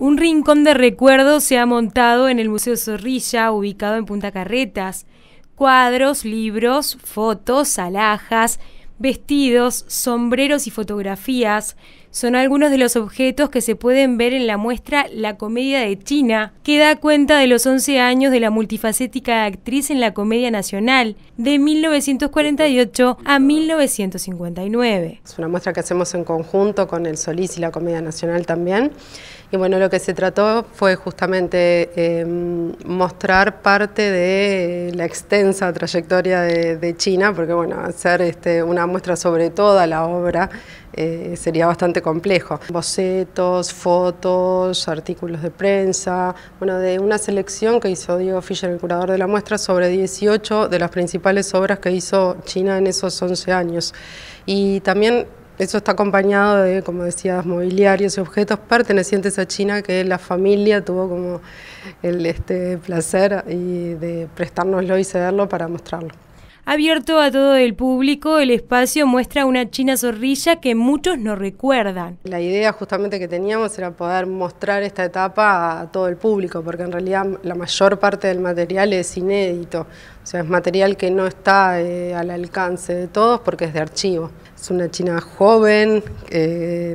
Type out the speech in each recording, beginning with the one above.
Un rincón de recuerdos se ha montado en el Museo Zorrilla, ubicado en Punta Carretas. Cuadros, libros, fotos, alhajas, vestidos, sombreros y fotografías son algunos de los objetos que se pueden ver en la muestra La Comedia de China, que da cuenta de los 11 años de la multifacética actriz en la Comedia Nacional, de 1948 a 1959. Es una muestra que hacemos en conjunto con el Solís y la Comedia Nacional también. Y bueno, lo que se trató fue justamente em, mostrar parte de la extensa trayectoria de, China, porque bueno, hacer este, una muestra sobre toda la obra eh, sería bastante complejo. Bocetos, fotos, artículos de prensa, bueno, de una selección que hizo Diego Fischer, el curador de la muestra, sobre 18 de las principales obras que hizo China en esos 11 años. Y también eso está acompañado de, como decías, mobiliarios y objetos pertenecientes a China que la familia tuvo como el este, placer y de prestárnoslo y cederlo para mostrarlo. Abierto a todo el público, el espacio muestra una China zorrilla que muchos no recuerdan. La idea justamente que teníamos era poder mostrar esta etapa a todo el público, porque en realidad la mayor parte del material es inédito, o sea, es material que no está eh, al alcance de todos porque es de archivo es una china joven eh,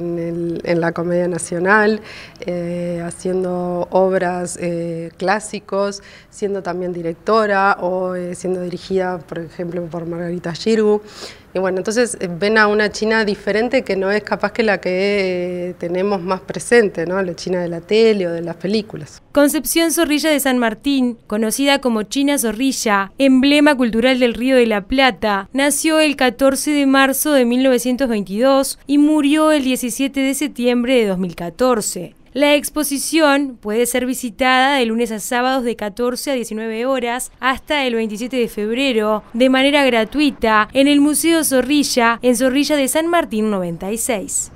en, la comedia nacional, eh, haciendo obras eh, clásicos, siendo también directora o siendo dirigida, por ejemplo, por Margarita Shirgu. Y bueno, entonces eh, ven a una China diferente que no es capaz que la que eh, tenemos más presente, ¿no? La China de la tele o de las películas. Concepción Zorrilla de San Martín, conocida como China Zorrilla, emblema cultural del Río de la Plata, nació el 14 de marzo de 1922 y murió el 17 de septiembre de 2014. La exposición puede ser visitada de lunes a sábados de 14 a 19 horas hasta el 27 de febrero de manera gratuita en el Museo Zorrilla en Zorrilla de San Martín 96.